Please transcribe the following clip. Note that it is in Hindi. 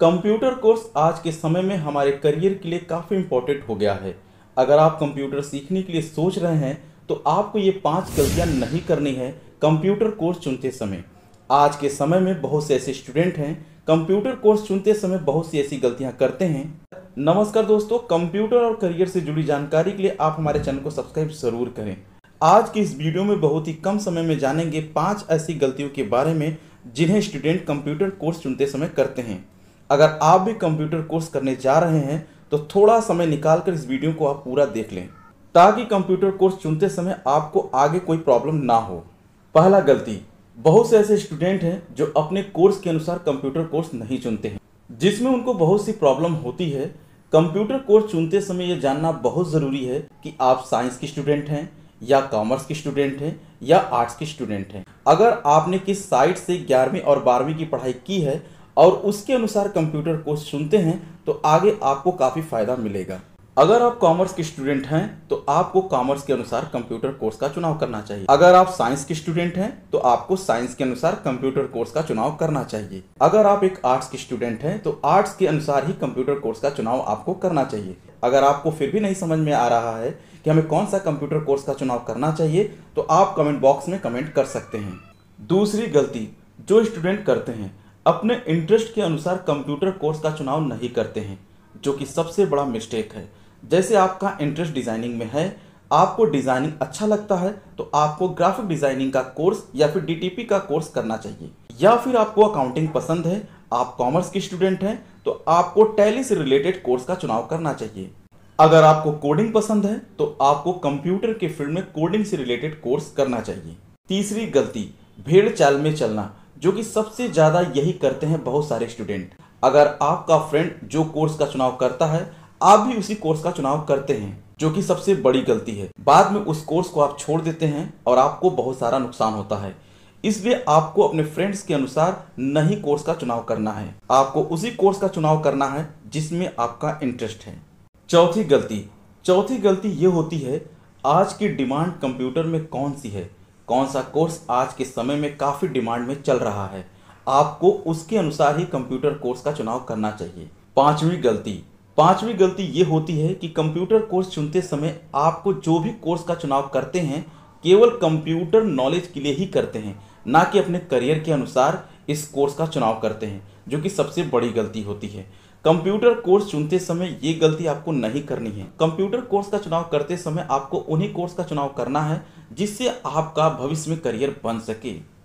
कंप्यूटर कोर्स आज के समय में हमारे करियर के लिए काफ़ी इंपॉर्टेंट हो गया है अगर आप कंप्यूटर सीखने के लिए सोच रहे हैं तो आपको ये पांच गलतियां नहीं करनी है कंप्यूटर कोर्स चुनते समय आज के समय में बहुत से ऐसे स्टूडेंट हैं कंप्यूटर कोर्स चुनते समय बहुत सी ऐसी गलतियां करते हैं नमस्कार दोस्तों कंप्यूटर और करियर से जुड़ी जानकारी के लिए आप हमारे चैनल को सब्सक्राइब जरूर करें आज की इस वीडियो में बहुत ही कम समय में जानेंगे पाँच ऐसी गलतियों के बारे में जिन्हें स्टूडेंट कंप्यूटर कोर्स चुनते समय करते हैं अगर आप भी कंप्यूटर कोर्स करने जा रहे हैं तो थोड़ा समय निकाल कर इस वीडियो को आप पूरा देख लें ताकि कंप्यूटर कोर्स चुनते समय आपको आगे कोई प्रॉब्लम ना हो पहला गलती बहुत से ऐसे स्टूडेंट हैं जो अपने कोर्स के अनुसार कंप्यूटर कोर्स नहीं चुनते हैं जिसमें उनको बहुत सी प्रॉब्लम होती है कंप्यूटर कोर्स चुनते समय यह जानना बहुत ज़रूरी है कि आप साइंस के स्टूडेंट हैं या कॉमर्स के स्टूडेंट हैं या आर्ट्स के स्टूडेंट हैं अगर आपने किस साइट से ग्यारहवीं और बारहवीं की पढ़ाई की है और उसके अनुसार कंप्यूटर कोर्स सुनते हैं तो आगे आपको काफ़ी फ़ायदा मिलेगा अगर आप कॉमर्स के स्टूडेंट हैं तो आपको कॉमर्स के अनुसार कंप्यूटर कोर्स का चुनाव करना चाहिए अगर आप साइंस के स्टूडेंट हैं तो आपको साइंस के अनुसार कंप्यूटर कोर्स का चुनाव करना चाहिए अगर आप एक आर्ट्स के स्टूडेंट हैं तो आर्ट्स के अनुसार ही कंप्यूटर कोर्स का चुनाव आपको करना चाहिए अगर आपको फिर भी नहीं समझ में आ रहा है कि हमें कौन सा कंप्यूटर कोर्स का चुनाव करना चाहिए तो आप कमेंट बॉक्स में कमेंट कर सकते हैं दूसरी गलती जो स्टूडेंट करते हैं अपने इंटरेस्ट के अनुसार कंप्यूटर कोर्स का चुनाव नहीं करते हैं जो कि सबसे बड़ा मिस्टेक है जैसे आपका इंटरेस्ट डिज़ाइनिंग में है आपको डिज़ाइनिंग अच्छा लगता है तो आपको ग्राफिक डिज़ाइनिंग का कोर्स या फिर डीटीपी का कोर्स करना चाहिए या फिर आपको अकाउंटिंग पसंद है आप कॉमर्स के स्टूडेंट हैं तो आपको टैली से रिलेटेड कोर्स का चुनाव करना चाहिए अगर आपको कोडिंग पसंद है तो आपको कंप्यूटर के फील्ड में कोडिंग से रिलेटेड कोर्स करना चाहिए तीसरी गलती भेड़ चाल में चलना जो कि सबसे ज़्यादा यही करते हैं बहुत सारे स्टूडेंट अगर आपका फ्रेंड जो कोर्स का चुनाव करता है आप भी उसी कोर्स का चुनाव करते हैं जो कि सबसे बड़ी गलती है बाद में उस कोर्स को आप छोड़ देते हैं और आपको बहुत सारा नुकसान होता है इसलिए आपको अपने फ्रेंड्स के अनुसार नहीं कोर्स का चुनाव करना है आपको उसी कोर्स का चुनाव करना है जिसमें आपका इंटरेस्ट है चौथी गलती चौथी गलती ये होती है आज की डिमांड कंप्यूटर में कौन सी है कौन सा कोर्स आज के समय में काफ़ी डिमांड में चल रहा है आपको उसके अनुसार ही कंप्यूटर कोर्स का चुनाव करना चाहिए पांचवी गलती पांचवी गलती ये होती है कि कंप्यूटर कोर्स चुनते समय आपको जो भी कोर्स का चुनाव करते हैं केवल कंप्यूटर नॉलेज के लिए ही करते हैं ना कि अपने करियर के अनुसार इस कोर्स का चुनाव करते हैं जो कि सबसे बड़ी गलती होती है कंप्यूटर कोर्स चुनते समय ये गलती आपको नहीं करनी है कंप्यूटर कोर्स का चुनाव करते समय आपको उन्हीं कोर्स का चुनाव करना है जिससे आपका भविष्य में करियर बन सके